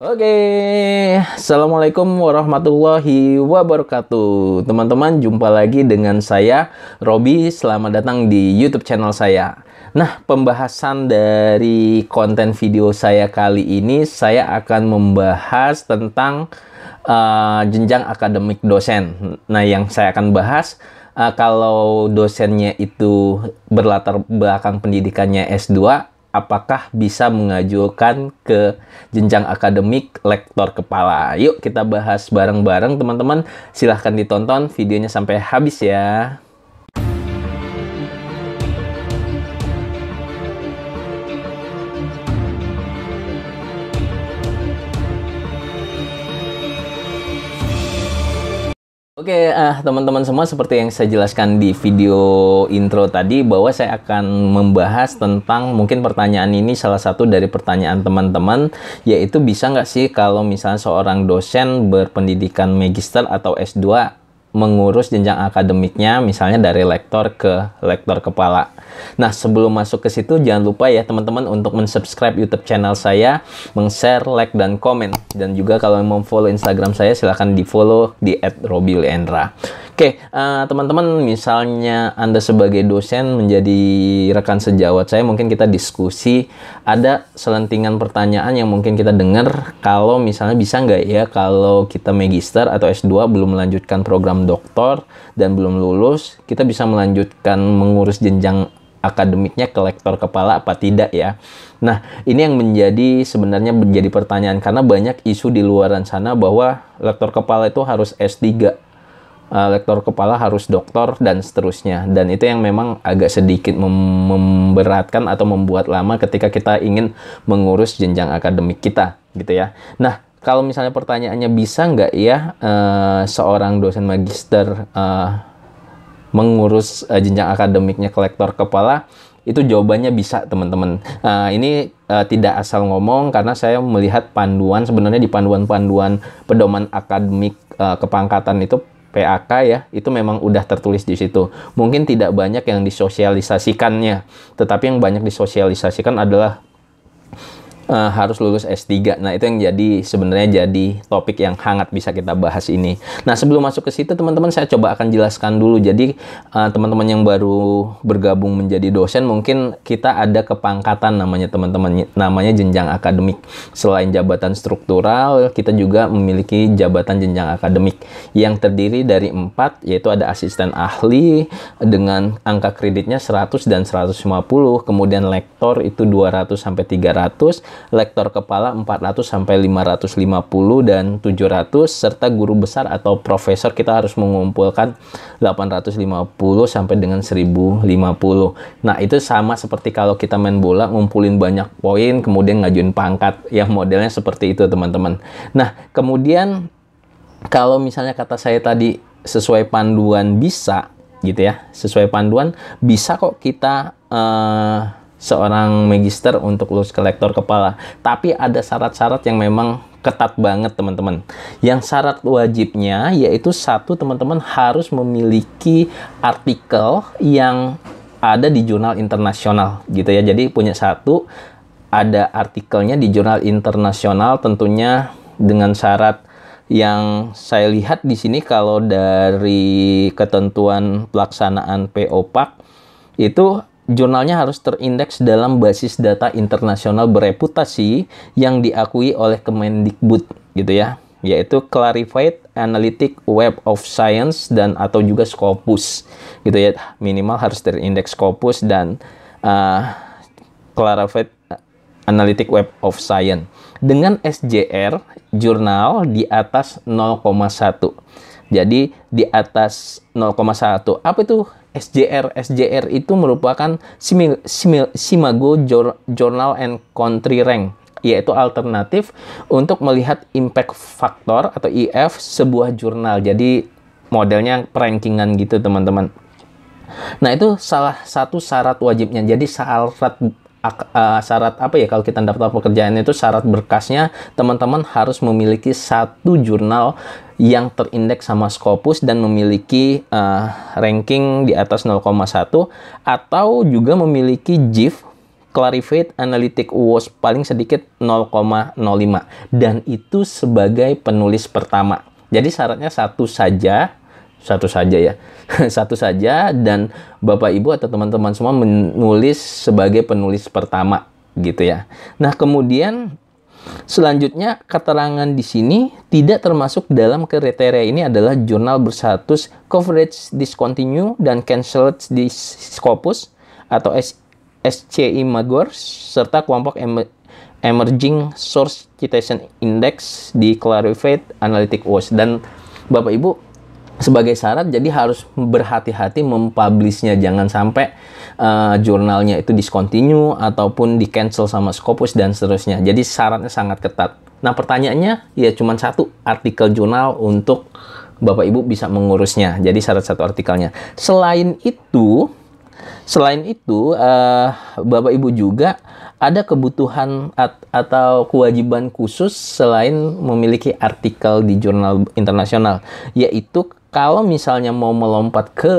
Oke, okay. Assalamualaikum warahmatullahi wabarakatuh Teman-teman, jumpa lagi dengan saya, Robi Selamat datang di Youtube channel saya Nah, pembahasan dari konten video saya kali ini Saya akan membahas tentang uh, jenjang akademik dosen Nah, yang saya akan bahas uh, Kalau dosennya itu berlatar belakang pendidikannya S2 apakah bisa mengajukan ke jenjang akademik lektor kepala. Yuk kita bahas bareng-bareng teman-teman. Silahkan ditonton videonya sampai habis ya. Oke, okay, uh, eh, teman-teman semua seperti yang saya jelaskan di video intro tadi bahwa saya akan membahas tentang mungkin pertanyaan ini salah satu dari pertanyaan teman-teman yaitu bisa nggak sih kalau misalnya seorang dosen berpendidikan magister atau S2 mengurus jenjang akademiknya misalnya dari lektor ke lektor kepala. Nah, sebelum masuk ke situ jangan lupa ya teman-teman untuk mensubscribe YouTube channel saya, meng-share, like dan komen dan juga kalau mau follow Instagram saya silahkan di-follow di @robilendra. Oke, okay, uh, eh, teman-teman, misalnya Anda sebagai dosen menjadi rekan sejawat saya, mungkin kita diskusi ada selentingan pertanyaan yang mungkin kita dengar kalau misalnya bisa nggak ya kalau kita magister atau S2 belum melanjutkan program doktor dan belum lulus, kita bisa melanjutkan mengurus jenjang akademiknya ke lektor kepala apa tidak ya. Nah, ini yang menjadi sebenarnya menjadi pertanyaan karena banyak isu di luar sana bahwa lektor kepala itu harus S3 uh, lektor kepala harus doktor dan seterusnya dan itu yang memang agak sedikit mem memberatkan atau membuat lama ketika kita ingin mengurus jenjang akademik kita gitu ya nah kalau misalnya pertanyaannya bisa nggak ya uh, seorang dosen magister uh, mengurus uh, jenjang akademiknya ke lektor kepala itu jawabannya bisa teman-teman. Uh, ini uh, tidak asal ngomong karena saya melihat panduan sebenarnya di panduan-panduan pedoman akademik uh, kepangkatan itu PAK ya, itu memang udah tertulis di situ. Mungkin tidak banyak yang disosialisasikannya, tetapi yang banyak disosialisasikan adalah uh, harus lulus S3. Nah, itu yang jadi sebenarnya jadi topik yang hangat bisa kita bahas ini. Nah, sebelum masuk ke situ teman-teman saya coba akan jelaskan dulu. Jadi eh, teman-teman uh, yang baru bergabung menjadi dosen mungkin kita ada kepangkatan namanya teman-teman namanya jenjang akademik. Selain jabatan struktural, kita juga memiliki jabatan jenjang akademik yang terdiri dari empat yaitu ada asisten ahli dengan angka kreditnya 100 dan 150, kemudian lektor itu 200 sampai 300, lektor kepala 400 sampai 550 dan 700 serta guru besar atau profesor kita harus mengumpulkan 850 sampai dengan 1050. Nah, itu sama seperti kalau kita main bola ngumpulin banyak poin kemudian ngajuin pangkat yang modelnya seperti itu, teman-teman. Nah, kemudian kalau misalnya kata saya tadi sesuai panduan bisa gitu ya sesuai panduan bisa kok kita uh, seorang magister untuk lulus kolektor kepala. Tapi ada syarat-syarat yang memang ketat banget teman-teman. Yang syarat wajibnya yaitu satu teman-teman harus memiliki artikel yang ada di jurnal internasional gitu ya. Jadi punya satu ada artikelnya di jurnal internasional tentunya dengan syarat yang saya lihat di sini kalau dari ketentuan pelaksanaan PO POPAK itu jurnalnya harus terindeks dalam basis data internasional bereputasi yang diakui oleh Kemendikbud gitu ya yaitu Clarified Analytic Web of Science dan atau juga Scopus gitu ya minimal harus terindeks Scopus dan uh, Clarified Analytic Web of Science dengan SJR jurnal di atas 0,1 jadi di atas 0,1. Apa itu SJR? SJR itu merupakan Simil, Simil, Simago Journal and Country Rank yaitu alternatif untuk melihat impact factor atau IF e sebuah jurnal. Jadi modelnya perankingan gitu teman-teman. Nah itu salah satu syarat wajibnya. Jadi syarat uh, syarat apa ya kalau kita daftar pekerjaan itu syarat berkasnya teman-teman harus memiliki satu jurnal yang terindeks sama Scopus dan memiliki uh, ranking di atas 0,1 atau juga memiliki JIF Clarified Analytic WAS paling sedikit 0,05 dan itu sebagai penulis pertama. Jadi syaratnya satu saja satu saja ya satu saja dan bapak ibu atau teman-teman semua menulis sebagai penulis pertama gitu ya nah kemudian selanjutnya keterangan di sini tidak termasuk dalam kriteria ini adalah jurnal bersatus coverage discontinue dan cancelled di Scopus atau SCI Magor serta kelompok Emerging Source Citation Index di Clarified Analytic Watch dan Bapak Ibu sebagai syarat jadi harus berhati-hati mempublishnya jangan sampai uh, jurnalnya itu discontinue ataupun di cancel sama Scopus dan seterusnya jadi syaratnya sangat ketat nah pertanyaannya ya cuma satu artikel jurnal untuk Bapak Ibu bisa mengurusnya jadi syarat satu artikelnya selain itu selain itu uh, Bapak Ibu juga ada kebutuhan at atau kewajiban khusus selain memiliki artikel di jurnal internasional, yaitu kalau misalnya mau melompat ke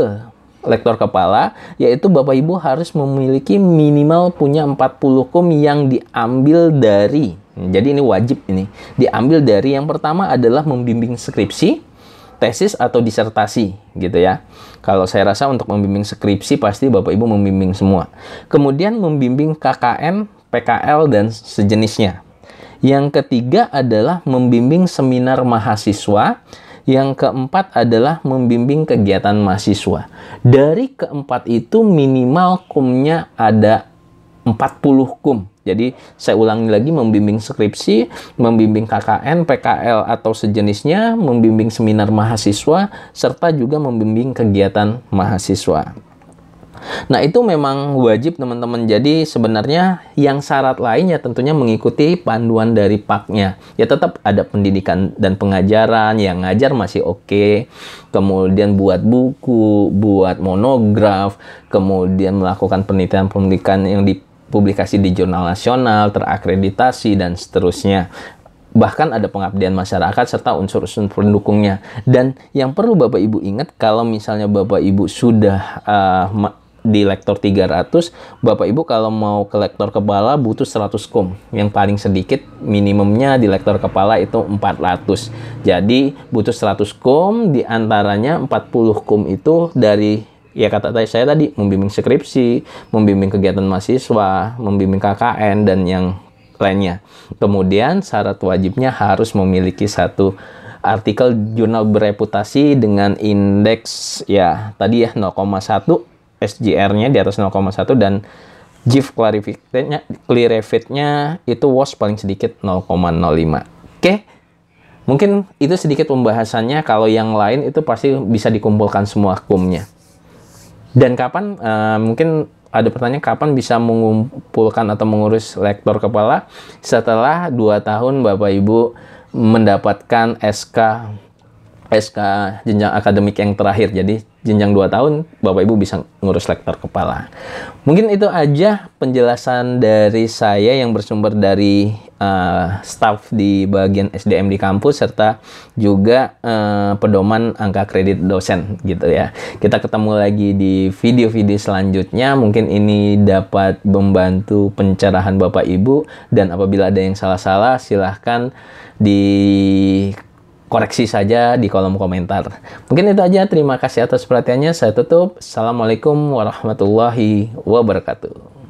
lektor kepala, yaitu Bapak Ibu harus memiliki minimal punya 40 kum yang diambil dari. Jadi ini wajib ini. Diambil dari yang pertama adalah membimbing skripsi, tesis atau disertasi gitu ya. Kalau saya rasa untuk membimbing skripsi pasti Bapak Ibu membimbing semua. Kemudian membimbing KKN, PKL dan sejenisnya. Yang ketiga adalah membimbing seminar mahasiswa yang keempat adalah membimbing kegiatan mahasiswa. Dari keempat itu minimal kumnya ada 40 kum. Jadi saya ulangi lagi membimbing skripsi, membimbing KKN, PKL atau sejenisnya, membimbing seminar mahasiswa serta juga membimbing kegiatan mahasiswa. Nah, itu memang wajib teman-teman. Jadi sebenarnya yang syarat lainnya tentunya mengikuti panduan dari paknya. Ya tetap ada pendidikan dan pengajaran, yang ngajar masih oke. Okay. Kemudian buat buku, buat monograf, kemudian melakukan penelitian pendidikan yang dipublikasi di jurnal nasional, terakreditasi dan seterusnya bahkan ada pengabdian masyarakat serta unsur-unsur pendukungnya dan yang perlu Bapak Ibu ingat kalau misalnya Bapak Ibu sudah uh, di lektor 300, Bapak Ibu kalau mau ke lektor kepala butuh 100 kum. Yang paling sedikit minimumnya di lektor kepala itu 400. Jadi butuh 100 kum, diantaranya 40 kum itu dari ya kata tadi saya tadi membimbing skripsi, membimbing kegiatan mahasiswa, membimbing KKN dan yang lainnya. Kemudian syarat wajibnya harus memiliki satu artikel jurnal bereputasi dengan indeks ya tadi ya 0,1 SGR-nya di atas 0,1 dan GIF clarification-nya clear fit-nya itu wash paling sedikit 0,05. Oke. Mungkin itu sedikit pembahasannya kalau yang lain itu pasti bisa dikumpulkan semua kumnya. Dan kapan uh, mungkin ada pertanyaan kapan bisa mengumpulkan atau mengurus lektor kepala setelah 2 tahun Bapak Ibu mendapatkan SK SK jenjang akademik yang terakhir. Jadi jenjang 2 tahun Bapak Ibu bisa ngurus lektor kepala. Mungkin itu aja penjelasan dari saya yang bersumber dari uh, staff di bagian SDM di kampus serta juga uh, pedoman angka kredit dosen gitu ya. Kita ketemu lagi di video-video selanjutnya. Mungkin ini dapat membantu pencerahan Bapak Ibu dan apabila ada yang salah-salah silahkan di koreksi saja di kolom komentar. Mungkin itu aja. Terima kasih atas perhatiannya. Saya tutup. Assalamualaikum warahmatullahi wabarakatuh.